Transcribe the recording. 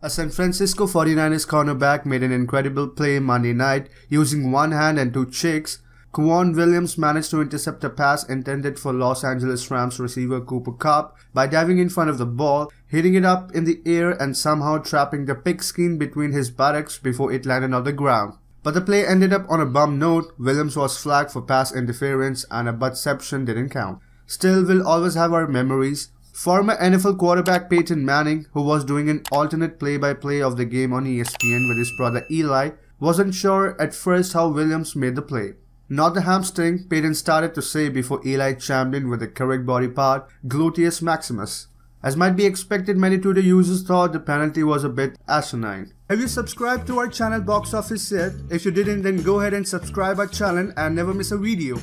A San Francisco 49ers cornerback made an incredible play Monday night using one hand and two cheeks. Kwan Williams managed to intercept a pass intended for Los Angeles Rams receiver Cooper Cup by diving in front of the ball, hitting it up in the air and somehow trapping the pigskin between his buttocks before it landed on the ground. But the play ended up on a bum note, Williams was flagged for pass interference and a buttception didn't count. Still, we'll always have our memories Former NFL quarterback Peyton Manning, who was doing an alternate play-by-play of the game on ESPN with his brother Eli, wasn't sure at first how Williams made the play. Not the hamstring, Peyton started to say before Eli chimed in with the correct body part, gluteus maximus. As might be expected, many Twitter users thought the penalty was a bit asinine. Have you subscribed to our channel Box Office yet? If you didn't, then go ahead and subscribe our channel and never miss a video.